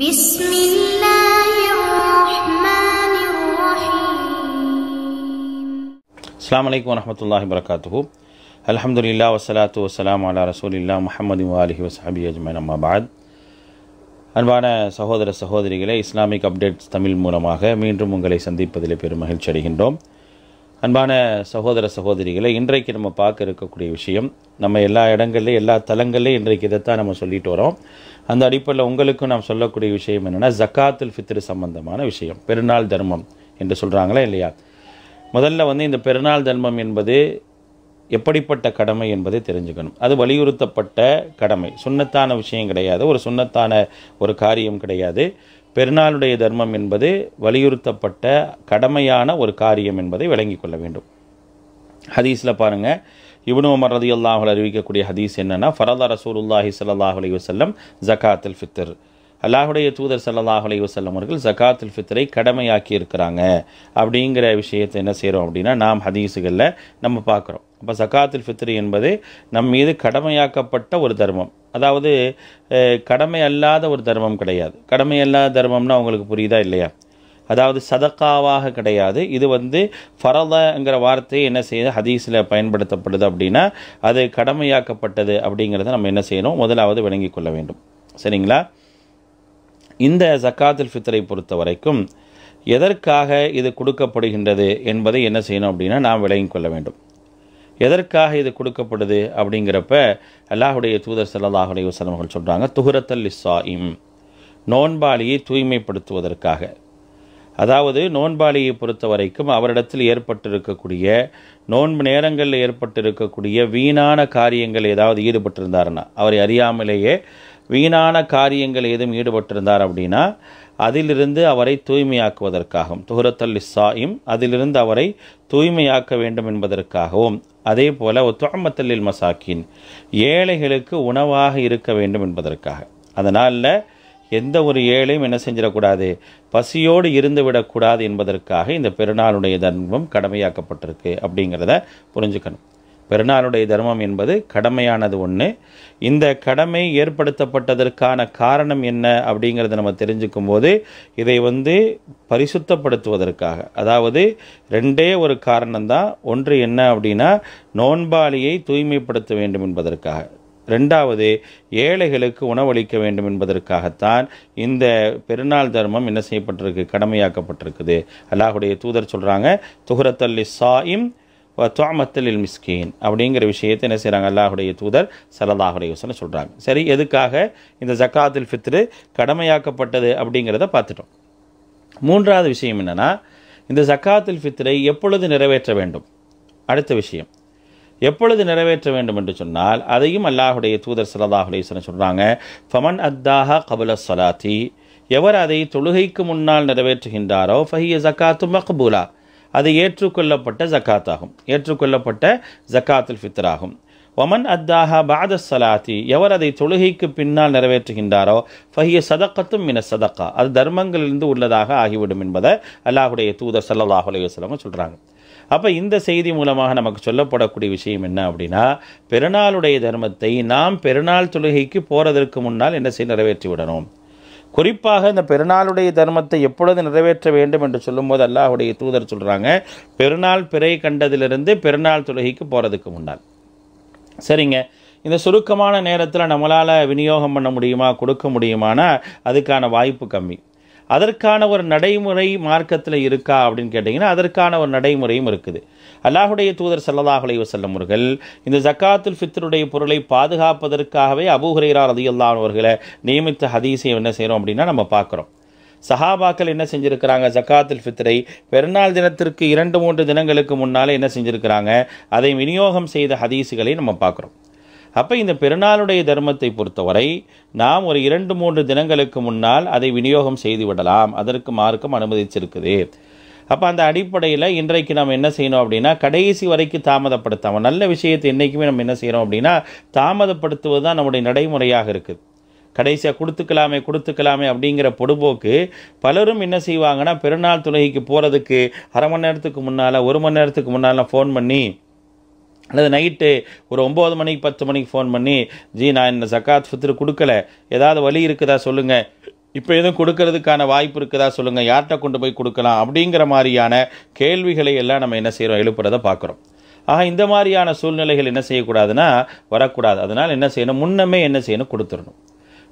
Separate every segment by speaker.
Speaker 1: بسم الله الرحمن الرحيم
Speaker 2: السلام عليكم ورحمة الله وبركاته الحمد لله والصلاة والسلام على رسول الله محمد وآله وصحبه أجمعين أما بعد அன்பான சகோதர சகோதரிகளை இஸ்லாமிக் அப்டேட்ஸ் தமிழ் மூலமாக மீண்டும் உங்களை சந்திப்பதில் பெரும் மகிழ்ச்சி அடைகின்றோம் அன்பான சகோதர சகோதரிகளை இன்றைக்கு நம்ம பார்க்க இருக்கக்கூடிய விஷயம் நம்ம எல்லா இடங்கள்லேயும் எல்லா தலங்கள்லையும் இன்றைக்கு இதைத்தான் நம்ம சொல்லிட்டு வரோம் அந்த அடிப்படையில் உங்களுக்கும் நாம் சொல்லக்கூடிய விஷயம் என்னென்னா ஜக்காத்துல் ஃபித்ரு சம்பந்தமான விஷயம் பெருநாள் தர்மம் என்று சொல்கிறாங்களா இல்லையா முதல்ல வந்து இந்த பெருநாள் தர்மம் என்பது எப்படிப்பட்ட கடமை என்பதை தெரிஞ்சுக்கணும் அது வலியுறுத்தப்பட்ட கடமை சுண்ணத்தான விஷயம் கிடையாது ஒரு சுண்ணத்தான ஒரு காரியம் கிடையாது பெருநாளுடைய தர்மம் என்பது வலியுறுத்தப்பட்ட கடமையான ஒரு காரியம் என்பதை விளங்கி கொள்ள வேண்டும் ஹதீஸில் பாருங்கள் இவனு உமர் ரதி அல்லாஹுல் அறிவிக்கக்கூடிய ஹதீஸ் என்னென்னா ஃபரதா உல்லாஹி சல்லாஹ் அலி வசல்லம் ஜக்காத்துல் ஃபித்தர் அல்லாஹுடைய தூதர் சல்லாஹ் அலி வசல்லம் அவர்கள் ஜக்காத்துல் ஃபித்தரை கடமையாக்கி இருக்கிறாங்க அப்படிங்கிற விஷயத்தை என்ன செய்கிறோம் அப்படின்னா நாம் ஹதீஸுகளில் நம்ம பார்க்குறோம் அப்போ சக்காத்துல் ஃபித்ரி என்பது நம் மீது கடமையாக்கப்பட்ட ஒரு தர்மம் அதாவது கடமை அல்லாத ஒரு தர்மம் கிடையாது கடமை அல்லாத தர்மம்னா உங்களுக்கு புரியுதா இல்லையா அதாவது சதக்காவாக கிடையாது இது வந்து ஃபரதங்கிற வார்த்தையை என்ன செய்யுது ஹதீஸில் பயன்படுத்தப்படுது அப்படின்னா அது கடமையாக்கப்பட்டது அப்படிங்கிறத நம்ம என்ன செய்யணும் முதலாவது விளங்கி கொள்ள வேண்டும் சரிங்களா இந்த ஜக்காத்துல் ஃபித்தரை பொறுத்த வரைக்கும் எதற்காக இது கொடுக்கப்படுகின்றது என்பதை என்ன செய்யணும் அப்படின்னா நாம் விளங்கி கொள்ள வேண்டும் எதற்காக இது கொடுக்கப்படுது அப்படிங்கிறப்ப அல்லாஹுடைய தூதர் சல்லாஹ் அலைய சொல்கிறாங்க துஹுரத்தல் இஸ்ஸாயிம் நோன்பாளியை தூய்மைப்படுத்துவதற்காக அதாவது நோன்பாளியை பொறுத்த வரைக்கும் அவரிடத்தில் ஏற்பட்டிருக்கக்கூடிய நோன்பு நேரங்களில் ஏற்பட்டிருக்கக்கூடிய வீணான காரியங்கள் ஏதாவது ஈடுபட்டிருந்தாருன்னா அவரை அறியாமலேயே வீணான காரியங்கள் ஏதும் ஈடுபட்டிருந்தார் அப்படின்னா அதிலிருந்து அவரை தூய்மையாக்குவதற்காகவும் துஹரத்தல் இஸ்ஸாயும் அதிலிருந்து அவரை தூய்மையாக்க வேண்டும் என்பதற்காகவும் அதே போல் ஒத்துமத்தல்லில் மசாக்கின் ஏழைகளுக்கு உணவாக இருக்க வேண்டும் என்பதற்காக அதனால் எந்த ஒரு ஏழையும் என்ன செஞ்சிடக்கூடாது பசியோடு இருந்து விடக்கூடாது என்பதற்காக இந்த பெருநாளுடைய தர்மம் கடமையாக்கப்பட்டிருக்கு அப்படிங்கிறத புரிஞ்சுக்கணும் பெருநாளுடைய தர்மம் என்பது கடமையானது ஒன்று இந்த கடமை ஏற்படுத்தப்பட்டதற்கான காரணம் என்ன அப்படிங்கிறத நம்ம தெரிஞ்சுக்கும் போது இதை வந்து பரிசுத்தப்படுத்துவதற்காக அதாவது ரெண்டே ஒரு காரணம்தான் ஒன்று என்ன அப்படின்னா நோன்பாளியை தூய்மைப்படுத்த வேண்டும் என்பதற்காக ரெண்டாவது ஏழைகளுக்கு உணவளிக்க வேண்டும் என்பதற்காகத்தான் இந்த பெருநாள் தர்மம் என்ன செய்யப்பட்டிருக்கு கடமையாக்கப்பட்டிருக்குது அல்லாஹுடைய தூதர் சொல்கிறாங்க துஹரத்தல்லி சாயிம் தோமத்தலில் மிஸ்கீன் அப்படிங்கிற விஷயத்தை என்ன செய்கிறாங்க அல்லாஹுடைய தூதர் சலதாஹுடைய யோசனை சொல்கிறாங்க சரி எதுக்காக இந்த ஜக்காத்தில் ஃபித்ரு கடமையாக்கப்பட்டது அப்படிங்கிறத பார்த்துட்டோம் மூன்றாவது விஷயம் என்னென்னா இந்த ஜக்காத்தில் ஃபித்ரை எப்பொழுது நிறைவேற்ற வேண்டும் அடுத்த விஷயம் எப்பொழுது நிறைவேற்ற வேண்டும் என்று சொன்னால் அதையும் அல்லாஹுடைய தூதர் சலதாஹுடைய சொல்கிறாங்க ஃபமன் அத்தாஹ கபுல சலாத்தி எவர் அதை தொழுகைக்கு முன்னால் நிறைவேற்றுகின்றாரோ ஃபஹிய ஜக்காத்து மக்பூலா அது ஏற்றுக்கொள்ளப்பட்ட ஜக்காத்தாகும் ஏற்றுக்கொள்ளப்பட்ட ஜக்காத்துல் ஃபித்தராகும் ஒமன் அத்தாஹா பாத சலாத்தி எவர் அதை தொழுகைக்கு பின்னால் நிறைவேற்றுகின்றாரோ ஃபஹிய சதக்கத்தும் மின சதக்கா அது தர்மங்களிலிருந்து உள்ளதாக ஆகிவிடும் என்பதை அல்லாஹுடைய தூதர் சல்லாஹ் சொல்கிறாங்க அப்போ இந்த செய்தி மூலமாக நமக்கு சொல்லப்படக்கூடிய விஷயம் என்ன அப்படின்னா பெருநாளுடைய தர்மத்தை நாம் பெருநாள் தொழுகைக்கு போகிறதற்கு முன்னால் என்ன செய்ய நிறைவேற்றி விடணும் குறிப்பாக இந்த பெருநாளுடைய தர்மத்தை எப்பொழுது நிறைவேற்ற வேண்டும் என்று சொல்லும்போது அல்லாஹுடைய தூதர் சொல்கிறாங்க பெருநாள் பிறை கண்டதிலிருந்து பெருநாள் தொழுகைக்கு போகிறதுக்கு முன்னால் சரிங்க இந்த சுருக்கமான நேரத்தில் நம்மளால் விநியோகம் பண்ண முடியுமா கொடுக்க முடியுமானா அதுக்கான வாய்ப்பு கம்மி அதற்கான ஒரு நடைமுறை மார்க்கத்தில் இருக்கா அப்படின்னு கேட்டிங்கன்னா அதற்கான ஒரு நடைமுறையும் இருக்குது அல்லாஹுடைய தூதர் சல்லல்லாஹ் அலைய செல்லும் இந்த ஜக்காத்துல் ஃபித்ருடைய பொருளை பாதுகாப்பதற்காகவே அபூஹரேரா ரதியுல்லா நியமித்த ஹதீஸை என்ன செய்கிறோம் அப்படின்னா நம்ம பார்க்குறோம் சஹாபாக்கள் என்ன செஞ்சுருக்கிறாங்க ஜக்காத்துல் ஃபித்தரை பெருநாள் தினத்திற்கு இரண்டு மூன்று தினங்களுக்கு முன்னால் என்ன செஞ்சுருக்கிறாங்க அதை விநியோகம் செய்த ஹதீஸுகளை நம்ம பார்க்குறோம் அப்போ இந்த பெருநாளுடைய தர்மத்தை பொறுத்தவரை நாம் ஒரு இரண்டு மூன்று தினங்களுக்கு முன்னால் அதை விநியோகம் செய்து விடலாம் அதற்கு மார்க்கம் அனுமதிச்சிருக்குது அப்போ அந்த அடிப்படையில் இன்றைக்கு நம்ம என்ன செய்யணும் அப்படின்னா கடைசி வரைக்கும் தாமதப்படுத்தாமல் நல்ல விஷயத்தை என்றைக்குமே நம்ம என்ன செய்கிறோம் அப்படின்னா தாமதப்படுத்துவது தான் நம்முடைய நடைமுறையாக இருக்குது கடைசியாக கொடுத்துக்கலாமே கொடுத்துக்கலாமே அப்படிங்கிற பொடுபோக்கு பலரும் என்ன செய்வாங்கன்னா பெருநாள் துணைக்கு போகிறதுக்கு அரை மணி நேரத்துக்கு முன்னால் ஒரு மணி நேரத்துக்கு முன்னால் ஃபோன் பண்ணி அல்லது நைட்டு ஒரு ஒம்பது மணிக்கு பத்து மணிக்கு ஃபோன் பண்ணி ஜி நான் இந்த சக்காத் ஃபித்ரு கொடுக்கல ஏதாவது வழி இருக்குதா சொல்லுங்கள் இப்போ எதுவும் கொடுக்கறதுக்கான வாய்ப்பு இருக்குதா சொல்லுங்கள் யார்கிட்ட கொண்டு போய் கொடுக்கலாம் அப்படிங்கிற மாதிரியான கேள்விகளை எல்லாம் நம்ம என்ன செய்கிறோம் எழுப்புறதை பார்க்குறோம் ஆக இந்த மாதிரியான சூழ்நிலைகள் என்ன செய்யக்கூடாதுன்னா வரக்கூடாது அதனால் என்ன செய்யணும் முன்னமே என்ன செய்யணும் கொடுத்துடணும்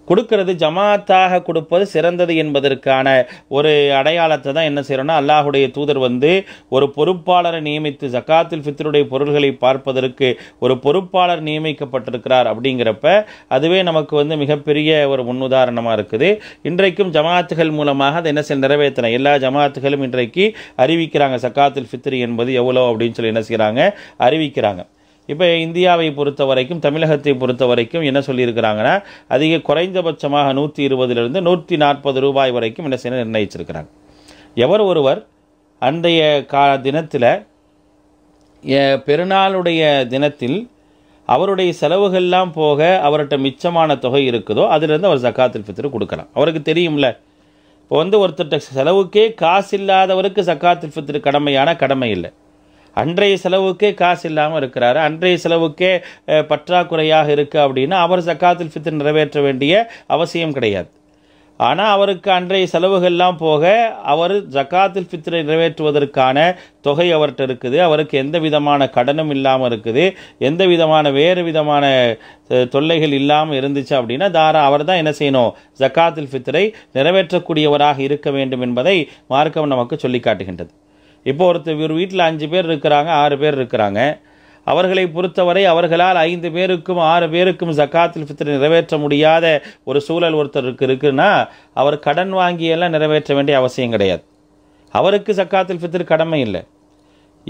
Speaker 2: கொடுக்கறது ஜமாத்தாக கொடுப்பது சிறந்தது என்பதற்கான ஒரு அடையாளத்தை தான் என்ன செய்யறோம்னா அல்லாஹுடைய தூதர் வந்து ஒரு பொறுப்பாளரை நியமித்து ஜக்காத்தில் ஃபித்ருடைய பொருள்களை பார்ப்பதற்கு ஒரு பொறுப்பாளர் நியமிக்கப்பட்டிருக்கிறார் அப்படிங்கிறப்ப அதுவே நமக்கு வந்து மிகப்பெரிய ஒரு முன்னுதாரணமாக இருக்குது இன்றைக்கும் ஜமாத்துகள் மூலமாக அதை என்ன செய்ய நிறைவேற்றின எல்லா ஜமாத்துகளும் இன்றைக்கு அறிவிக்கிறாங்க சக்காத்துல் ஃபித்ரி என்பது எவ்வளோ அப்படின்னு சொல்லி என்ன செய்கிறாங்க அறிவிக்கிறாங்க இப்போ இந்தியாவை பொறுத்த வரைக்கும் தமிழகத்தை பொறுத்த வரைக்கும் என்ன சொல்லியிருக்கிறாங்கன்னா அதிக குறைந்தபட்சமாக நூற்றி இருபதுலேருந்து நூற்றி நாற்பது ரூபாய் வரைக்கும் என்ன செய்ய நிர்ணயிச்சிருக்கிறாங்க எவர் ஒருவர் அன்றைய கா தினத்தில் பெருநாளுடைய தினத்தில் அவருடைய செலவுகள்லாம் போக அவர்கிட்ட மிச்சமான தொகை இருக்குதோ அதிலிருந்து அவர் சக்காத்தில் ஃபித்ரு கொடுக்கலாம் அவருக்கு தெரியும்ல இப்போ வந்து ஒருத்தர்கிட்ட செலவுக்கே காசு இல்லாதவருக்கு சக்காத்தில் ஃபித்ரு கடமையான கடமை இல்லை அன்றைய செலவுக்கே காசு இல்லாமல் இருக்கிறாரு அன்றைய செலவுக்கே பற்றாக்குறையாக இருக்குது அப்படின்னா அவர் சக்காத்தில் ஃபித்து நிறைவேற்ற வேண்டிய அவசியம் கிடையாது ஆனால் அவருக்கு அன்றைய செலவுகள்லாம் போக அவர் ஜக்காத்தில் ஃபித்ரை நிறைவேற்றுவதற்கான தொகை அவர்கிட்ட இருக்குது அவருக்கு எந்த விதமான கடனும் இல்லாமல் இருக்குது எந்த விதமான வேறு விதமான தொல்லைகள் இல்லாமல் இருந்துச்சு அப்படின்னா தாரா அவர் தான் என்ன செய்யணும் ஜக்காத்தில் ஃபித்ரை நிறைவேற்றக்கூடியவராக இருக்க வேண்டும் என்பதை மார்க்கம் நமக்கு சொல்லி காட்டுகின்றது இப்போ ஒருத்தர் ஒரு வீட்டில் அஞ்சு பேர் இருக்கிறாங்க ஆறு பேர் இருக்கிறாங்க அவர்களை பொறுத்தவரை அவர்களால் ஐந்து பேருக்கும் ஆறு பேருக்கும் ஜக்காத்தில் ஃபித்ர் நிறைவேற்ற முடியாத ஒரு சூழல் ஒருத்தருக்கு இருக்குன்னா அவர் கடன் வாங்கியெல்லாம் நிறைவேற்ற வேண்டிய அவசியம் கிடையாது அவருக்கு ஜக்காத்தில் ஃபித்ர் கடமை இல்லை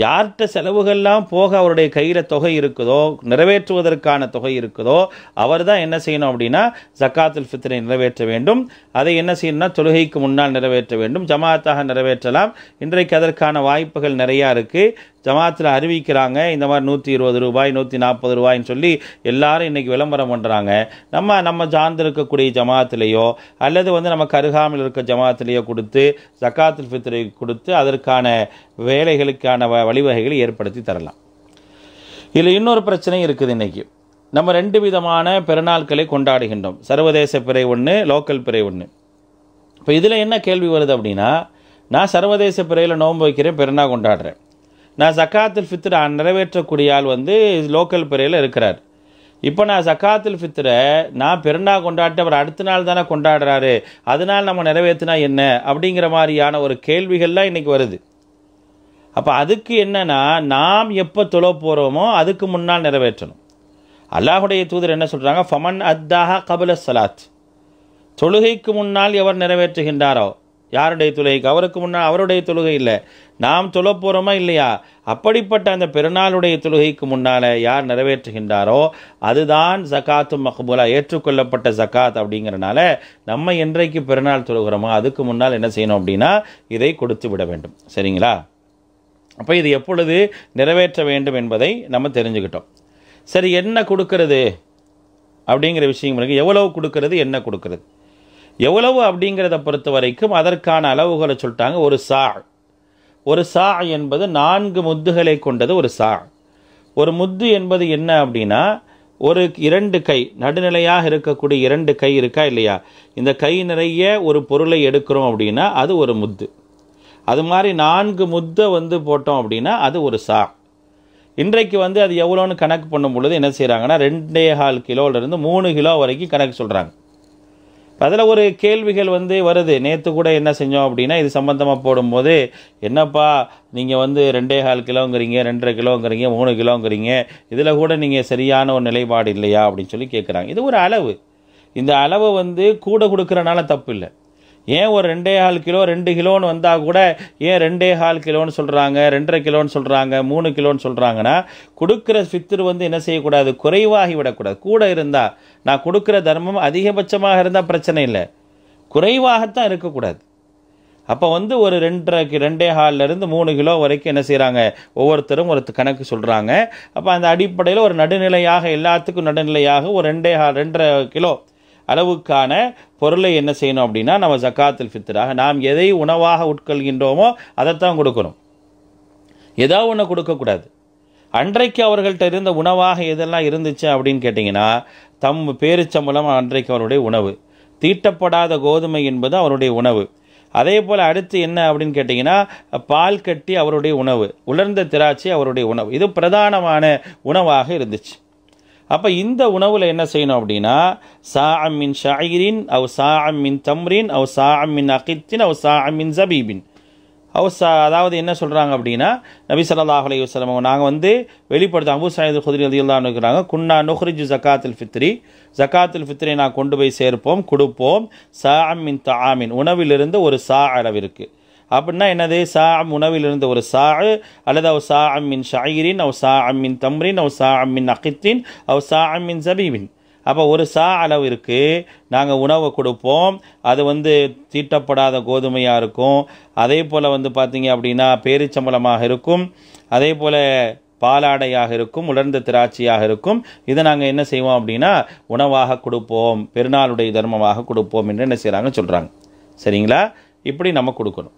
Speaker 2: யார்கிட்ட செலவுகள்லாம் போக அவருடைய கையில் தொகை இருக்குதோ நிறைவேற்றுவதற்கான தொகை இருக்குதோ அவர் தான் என்ன செய்யணும் அப்படின்னா ஜக்காத்துல் ஃபித்ரை நிறைவேற்ற வேண்டும் அதை என்ன செய்யணும்னா தொழுகைக்கு முன்னால் நிறைவேற்ற வேண்டும் ஜமாத்தாக நிறைவேற்றலாம் இன்றைக்கு அதற்கான வாய்ப்புகள் நிறையா இருக்குது ஜமாத்தில் அறிவிக்கிறாங்க இந்த மாதிரி நூற்றி இருபது ரூபாய் நூற்றி நாற்பது ரூபாய்ன்னு சொல்லி எல்லாரும் இன்றைக்கி விளம்பரம் பண்ணுறாங்க நம்ம நம்ம சார்ந்து இருக்கக்கூடிய ஜமாத்திலேயோ அல்லது வந்து நம்ம கருகாமில் இருக்க ஜமாத்திலேயோ கொடுத்து ஜக்காத்துல் ஃபித்ரை கொடுத்து அதற்கான வேலைகளுக்கான வழிவகைகளை ஏற்படுத்தி தரலாம் இதில் இன்னொரு பிரச்சனையும் இருக்குது இன்றைக்கி நம்ம ரெண்டு விதமான பிறநாட்களை கொண்டாடுகின்றோம் சர்வதேச பிறை ஒன்று லோக்கல் பிறை ஒன்று இப்போ இதில் என்ன கேள்வி வருது அப்படின்னா நான் சர்வதேச பிறையில் நோன்பு வைக்கிறேன் பிறனா கொண்டாடுறேன் நான் சக்காத்தில் ஃபித்ரை நிறைவேற்றக்கூடிய ஆள் வந்து லோக்கல் பிறையில் இருக்கிறார் இப்போ நான் சக்காத்தில் ஃபித்ரை நான் பெருநாள் கொண்டாட்டு அவர் அடுத்த நாள் தானே கொண்டாடுறாரு அதனால் நம்ம நிறைவேற்றினா என்ன அப்படிங்கிற மாதிரியான ஒரு கேள்விகள்லாம் இன்றைக்கி வருது அப்போ அதுக்கு என்னென்னா நாம் எப்போ தொழ போகிறோமோ அதுக்கு முன்னால் நிறைவேற்றணும் அல்லாஹுடைய தூதர் என்ன சொல்கிறாங்க ஃபமன் அத்தாஹா கபுல சலாத் தொழுகைக்கு முன்னால் எவர் நிறைவேற்றுகின்றாரோ யாருடைய தொழுகைக்கு அவருக்கு முன்னால் அவருடைய தொழுகை இல்லை நாம் தொழப்போகிறோமா போகிறோமா இல்லையா அப்படிப்பட்ட அந்த பெருநாளுடைய தொழுகைக்கு முன்னால் யார் நிறைவேற்றுகின்றாரோ அதுதான் ஜக்காத்து மஹபூலா ஏற்றுக்கொள்ளப்பட்ட ஜக்காத் அப்படிங்கிறனால நம்ம என்றைக்கு பெருநாள் தொழுகிறோமோ அதுக்கு முன்னால் என்ன செய்யணும் அப்படின்னா இதை கொடுத்து விட வேண்டும் சரிங்களா அப்போ இது எப்பொழுது நிறைவேற்ற வேண்டும் என்பதை நம்ம தெரிஞ்சுக்கிட்டோம் சரி என்ன கொடுக்கறது அப்படிங்கிற விஷயம் எவ்வளவு கொடுக்கறது என்ன கொடுக்கறது எவ்வளவு அப்படிங்கிறத பொறுத்த வரைக்கும் அதற்கான அளவுகளை சொல்லிட்டாங்க ஒரு சா ஒரு சா என்பது நான்கு முத்துகளை கொண்டது ஒரு சா ஒரு முத்து என்பது என்ன அப்படின்னா ஒரு இரண்டு கை நடுநிலையாக இருக்கக்கூடிய இரண்டு கை இருக்கா இல்லையா இந்த கை நிறைய ஒரு பொருளை எடுக்கிறோம் அப்படின்னா அது ஒரு முத்து அது மாதிரி நான்கு முத்தை வந்து போட்டோம் அப்படின்னா அது ஒரு சா இன்றைக்கு வந்து அது எவ்வளோன்னு கணக்கு பண்ணும் பொழுது என்ன செய்கிறாங்கன்னா ரெண்டே கால் கிலோலேருந்து மூணு கிலோ வரைக்கும் கணக்கு சொல்கிறாங்க அதில் ஒரு கேள்விகள் வந்து வருது நேற்று கூட என்ன செஞ்சோம் அப்படின்னா இது சம்மந்தமாக போடும்போது என்னப்பா நீங்கள் வந்து ரெண்டே கால் கிலோங்கிறீங்க ரெண்டரை கிலோங்கிறீங்க மூணு கிலோங்கிறீங்க இதில் கூட நீங்கள் சரியான ஒரு நிலைப்பாடு இல்லையா அப்படின்னு சொல்லி கேட்குறாங்க இது ஒரு அளவு இந்த அளவை வந்து கூட கொடுக்குறனால தப்பு இல்லை ஏன் ஒரு ரெண்டே கால் கிலோ ரெண்டு கிலோன்னு வந்தால் கூட ஏன் ரெண்டே கால் கிலோன்னு சொல்கிறாங்க ரெண்டரை கிலோன்னு சொல்கிறாங்க மூணு கிலோன்னு சொல்கிறாங்கன்னா கொடுக்குற ஃபித்ரு வந்து என்ன செய்யக்கூடாது குறைவாகி விடக்கூடாது கூட இருந்தால் நான் கொடுக்குற தர்மம் அதிகபட்சமாக இருந்தால் பிரச்சனை இல்லை குறைவாகத்தான் இருக்கக்கூடாது அப்போ வந்து ஒரு ரெண்டரை ரெண்டே இருந்து மூணு கிலோ வரைக்கும் என்ன செய்கிறாங்க ஒவ்வொருத்தரும் ஒரு கணக்கு சொல்கிறாங்க அப்போ அந்த அடிப்படையில் ஒரு நடுநிலையாக எல்லாத்துக்கும் நடுநிலையாக ஒரு ரெண்டே ஹால் ரெண்டரை கிலோ அளவுக்கான பொருளை என்ன செய்யணும் அப்படின்னா நம்ம ஜக்காத்தில் ஃபித்தராக நாம் எதை உணவாக உட்கொள்கின்றோமோ அதைத்தான் கொடுக்கணும் ஏதோ ஒன்று கொடுக்கக்கூடாது அன்றைக்கு அவர்கள்ட்ட இருந்த உணவாக எதெல்லாம் இருந்துச்சு அப்படின்னு கேட்டிங்கன்னா தம் பேரிச்சம்பளம் அன்றைக்கு அவருடைய உணவு தீட்டப்படாத கோதுமை என்பது அவருடைய உணவு அதே போல் அடுத்து என்ன அப்படின்னு கேட்டிங்கன்னா பால் கட்டி அவருடைய உணவு உலர்ந்த திராட்சை அவருடைய உணவு இது பிரதானமான உணவாக இருந்துச்சு அப்போ இந்த உணவில் என்ன செய்யணும் அப்படின்னா சா அம்மின் ஷாயிரின் அவ் சா அம்மின் தம்ரின் அவ் சா அம்மின் அகித்தின் அவ் சா அம்மின் ஜபீபின் அவ் சா அதாவது என்ன சொல்கிறாங்க அப்படின்னா நபி சல்லா அலி வஸ்லம் நாங்கள் வந்து வெளிப்படுத்த அபு சாயது குதிரி அதிகலான்னு இருக்கிறாங்க குன்னா நுஹ்ரிஜு ஜக்காத்தில் ஃபித்ரி ஜக்காத்தில் ஃபித்ரி நான் கொண்டு போய் சேர்ப்போம் கொடுப்போம் சா அம்மின் தாமின் உணவிலிருந்து ஒரு சா அளவு இருக்குது அப்படின்னா என்னது சா அம் உணவிலிருந்து ஒரு சா அல்லது அவ் சா அம் மின் ஷாயிரின் அவ் சா அம் மின் தம்ரின் அவ் சா அம் மின் அகித்தின் அவ் சா அம் மின் ஜபீவின் அப்போ ஒரு சா அளவு இருக்குது நாங்கள் உணவை கொடுப்போம் அது வந்து தீட்டப்படாத கோதுமையாக இருக்கும் அதே போல் வந்து பார்த்தீங்க அப்படின்னா பேரிச்சம்பளமாக இருக்கும் அதே போல் பாலாடையாக இருக்கும் உலர்ந்த திராட்சையாக இருக்கும் இதை நாங்கள் என்ன செய்வோம் அப்படின்னா உணவாக கொடுப்போம் பெருநாளுடைய தர்மமாக கொடுப்போம் என்று என்ன செய்கிறாங்க சொல்கிறாங்க சரிங்களா இப்படி நம்ம கொடுக்கணும்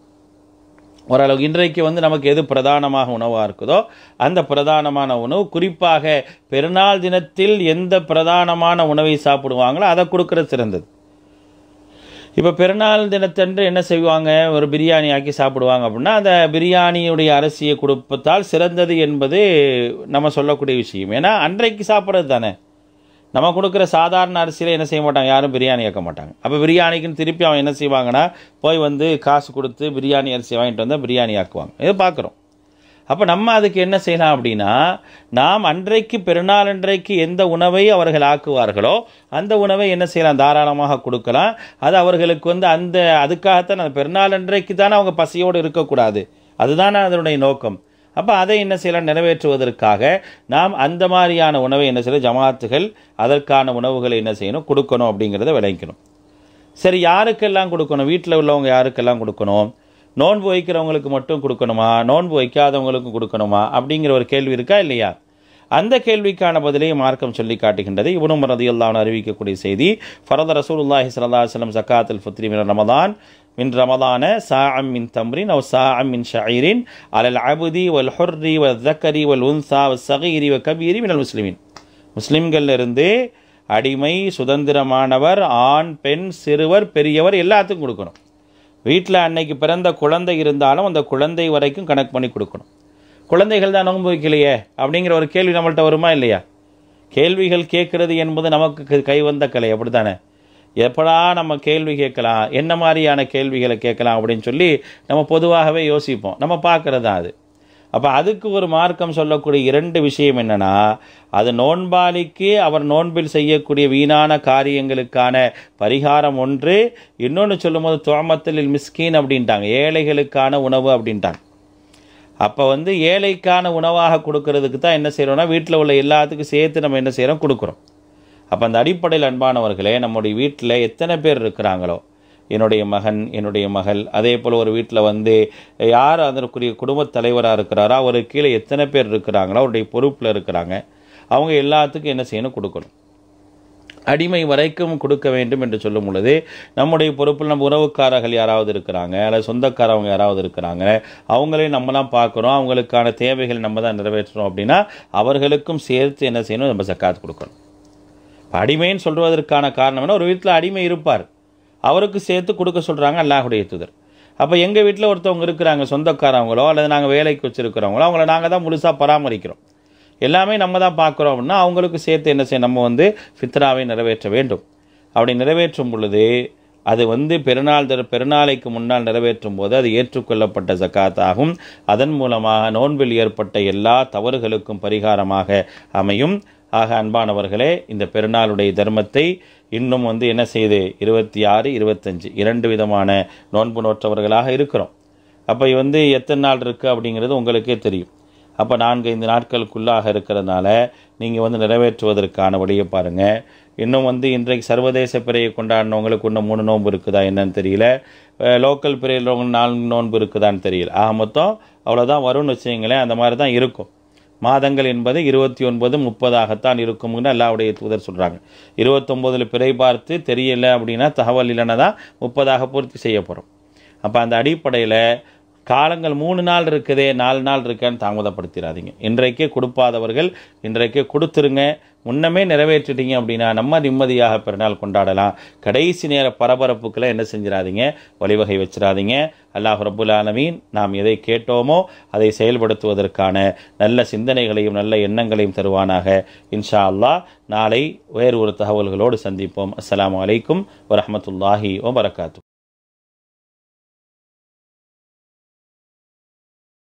Speaker 2: ஓரளவு இன்றைக்கு வந்து நமக்கு எது பிரதானமாக உணவாக இருக்குதோ அந்த பிரதானமான உணவு குறிப்பாக பெருநாள் தினத்தில் எந்த பிரதானமான உணவை சாப்பிடுவாங்களோ அதை கொடுக்குற சிறந்தது இப்போ பெருநாள் தினத்தன்று என்ன செய்வாங்க ஒரு பிரியாணி ஆக்கி சாப்பிடுவாங்க அப்படின்னா அந்த பிரியாணியுடைய அரிசியை கொடுப்பதால் சிறந்தது என்பது நம்ம சொல்லக்கூடிய விஷயம் ஏன்னா அன்றைக்கு சாப்பிட்றது தானே நம்ம கொடுக்குற சாதாரண அரிசியில் என்ன செய்ய மாட்டாங்க யாரும் பிரியாணி ஆக்க மாட்டாங்க அப்போ பிரியாணிக்குன்னு திருப்பி அவன் என்ன செய்வாங்கன்னா போய் வந்து காசு கொடுத்து பிரியாணி அரிசி வாங்கிட்டு வந்தால் பிரியாணி ஆக்குவாங்க இதை பார்க்குறோம் அப்போ நம்ம அதுக்கு என்ன செய்யலாம் அப்படின்னா நாம் அன்றைக்கு பெருநாள் அன்றைக்கு எந்த உணவை அவர்கள் ஆக்குவார்களோ அந்த உணவை என்ன செய்யலாம் தாராளமாக கொடுக்கலாம் அது அவர்களுக்கு வந்து அந்த அதுக்காகத்தான் அந்த பெருநாள் அன்றைக்கு தானே அவங்க பசியோடு இருக்கக்கூடாது அதுதான் அதனுடைய நோக்கம் அப்போ அதை என்ன செய்யலாம் நிறைவேற்றுவதற்காக நாம் அந்த மாதிரியான உணவை என்ன செய்யணும் ஜமாத்துகள் அதற்கான உணவுகளை என்ன செய்யணும் கொடுக்கணும் அப்படிங்கிறத விளைவிக்கணும் சரி யாருக்கெல்லாம் கொடுக்கணும் வீட்டில் உள்ளவங்க யாருக்கெல்லாம் கொடுக்கணும் நோன்பு வைக்கிறவங்களுக்கு மட்டும் கொடுக்கணுமா நோன்பு வைக்காதவங்களுக்கும் கொடுக்கணுமா அப்படிங்கிற ஒரு கேள்வி இருக்கா இல்லையா அந்த கேள்விக்கான பதிலையும் மார்க்கம் சொல்லி காட்டுகின்றது இவனும் ரதியுல்லான் அறிவிக்கக்கூடிய செய்தி ஃபரத ரசூல் உல்லாஹி வல்லம் சலம் அல் ஃபத்ரி ரமதான் மின் ரமதான சா அம் மின் தம்ரின் அவ் சா அம் மின் ஷாயிரின் அலல் அபுதி வல் ஹொர்ரி வல் தக்கரி வல் உன்சா வல் சகீரி வ கபீரி மினல் முஸ்லிமின் முஸ்லிம்கள்லேருந்து அடிமை சுதந்திரமானவர் ஆண் பெண் சிறுவர் பெரியவர் எல்லாத்துக்கும் கொடுக்கணும் வீட்டில் அன்னைக்கு பிறந்த குழந்தை இருந்தாலும் அந்த குழந்தை வரைக்கும் கணக்கு பண்ணி கொடுக்கணும் குழந்தைகள் தான் நோன்பு வைக்கலையே அப்படிங்கிற ஒரு கேள்வி நம்மள்கிட்ட வருமா இல்லையா கேள்விகள் கேட்குறது என்பது நமக்கு கைவந்த கலை அப்படி தானே எப்படா நம்ம கேள்வி கேட்கலாம் என்ன மாதிரியான கேள்விகளை கேட்கலாம் அப்படின்னு சொல்லி நம்ம பொதுவாகவே யோசிப்போம் நம்ம பார்க்குறதா அது அப்போ அதுக்கு ஒரு மார்க்கம் சொல்லக்கூடிய இரண்டு விஷயம் என்னென்னா அது நோன்பாளிக்கு அவர் நோன்பில் செய்யக்கூடிய வீணான காரியங்களுக்கான பரிகாரம் ஒன்று இன்னொன்று சொல்லும்போது தோமத்தில் மிஸ்கின் அப்படின்ட்டாங்க ஏழைகளுக்கான உணவு அப்படின்ட்டாங்க அப்போ வந்து ஏழைக்கான உணவாக கொடுக்கறதுக்கு தான் என்ன செய்கிறோன்னா வீட்டில் உள்ள எல்லாத்துக்கும் சேர்த்து நம்ம என்ன செய்கிறோம் கொடுக்குறோம் அப்போ அந்த அடிப்படையில் அன்பானவர்களே நம்முடைய வீட்டில் எத்தனை பேர் இருக்கிறாங்களோ என்னுடைய மகன் என்னுடைய மகள் அதே போல் ஒரு வீட்டில் வந்து யார் அதற்குரிய குடும்பத் தலைவராக இருக்கிறாரோ அவர் கீழே எத்தனை பேர் இருக்கிறாங்களோ அவருடைய பொறுப்பில் இருக்கிறாங்க அவங்க எல்லாத்துக்கும் என்ன செய்யணும் கொடுக்கணும் அடிமை வரைக்கும் கொடுக்க வேண்டும் என்று சொல்லும் பொழுது நம்முடைய பொறுப்பில் நம்ம உறவுக்காரர்கள் யாராவது இருக்கிறாங்க அல்லது சொந்தக்காரவங்க யாராவது இருக்கிறாங்க அவங்களையும் நம்ம தான் பார்க்குறோம் அவங்களுக்கான தேவைகள் நம்ம தான் நிறைவேற்றுறோம் அப்படின்னா அவர்களுக்கும் சேர்த்து என்ன செய்யணும் நம்ம சக்காத்து கொடுக்கணும் அடிமைன்னு சொல்வதற்கான காரணம் என்ன ஒரு வீட்டில் அடிமை இருப்பார் அவருக்கு சேர்த்து கொடுக்க சொல்கிறாங்க அல்லாஹுடைய தூதர் அப்போ எங்கள் வீட்டில் ஒருத்தவங்க இருக்கிறாங்க சொந்தக்காரவங்களோ அல்லது நாங்கள் வேலைக்கு வச்சுருக்கிறவங்களோ அவங்கள நாங்கள் தான் முழுசாக பராமரிக்கிறோம் எல்லாமே நம்ம தான் பார்க்குறோம் அப்படின்னா அவங்களுக்கு சேர்த்து என்ன செய்ய நம்ம வந்து ஃபித்ராவை நிறைவேற்ற வேண்டும் அப்படி நிறைவேற்றும் பொழுது அது வந்து பெருநாள் தர பெருநாளைக்கு முன்னால் நிறைவேற்றும் போது அது ஏற்றுக்கொள்ளப்பட்ட ஜக்காத்தாகும் அதன் மூலமாக நோன்பில் ஏற்பட்ட எல்லா தவறுகளுக்கும் பரிகாரமாக அமையும் ஆக அன்பானவர்களே இந்த பெருநாளுடைய தர்மத்தை இன்னும் வந்து என்ன செய்து இருபத்தி ஆறு இருபத்தஞ்சு இரண்டு விதமான நோன்பு நோற்றவர்களாக இருக்கிறோம் அப்போ வந்து எத்தனை நாள் இருக்குது அப்படிங்கிறது உங்களுக்கே தெரியும் அப்போ நான்கு ஐந்து நாட்களுக்குள்ளாக இருக்கிறதுனால நீங்கள் வந்து நிறைவேற்றுவதற்கான வழியை பாருங்கள் இன்னும் வந்து இன்றைக்கு சர்வதேச பிறையை கொண்டாடினவங்களுக்கு இன்னும் மூணு நோன்பு இருக்குதா என்னன்னு தெரியல லோக்கல் பிறையில் நாலு நோன்பு இருக்குதான்னு தெரியல ஆக மொத்தம் அவ்வளோதான் வரும்னு வச்சுங்களேன் அந்த மாதிரி தான் இருக்கும் மாதங்கள் என்பது இருபத்தி ஒன்பது முப்பதாகத்தான் இருக்கும்னு அல்லாவுடைய தூதர் சொல்கிறாங்க இருபத்தொம்போதில் பிறை பார்த்து தெரியலை அப்படின்னா தகவல் இல்லைன்னா தான் முப்பதாக பூர்த்தி செய்ய போகிறோம் அப்போ அந்த அடிப்படையில் காலங்கள் மூணு நாள் இருக்குதே நாலு நாள் இருக்கேன்னு தாமதப்படுத்திடாதீங்க இன்றைக்கே கொடுப்பாதவர்கள் இன்றைக்கே கொடுத்துருங்க முன்னமே நிறைவேற்றிட்டீங்க அப்படின்னா நம்ம நிம்மதியாக பிறநாள் கொண்டாடலாம் கடைசி நேர பரபரப்புக்கெல்லாம் என்ன செஞ்சிடாதீங்க வழிவகை வச்சிடாதீங்க அல்லாஹ் ரபுல் ஆலமீன் நாம் எதை கேட்டோமோ அதை செயல்படுத்துவதற்கான நல்ல சிந்தனைகளையும் நல்ல எண்ணங்களையும் தருவானாக இன்ஷா அல்லா நாளை வேறு ஒரு தகவல்களோடு சந்திப்போம் அஸ்லாம் வலைக்கும் வரமத்துல்லாஹி வரகாத்து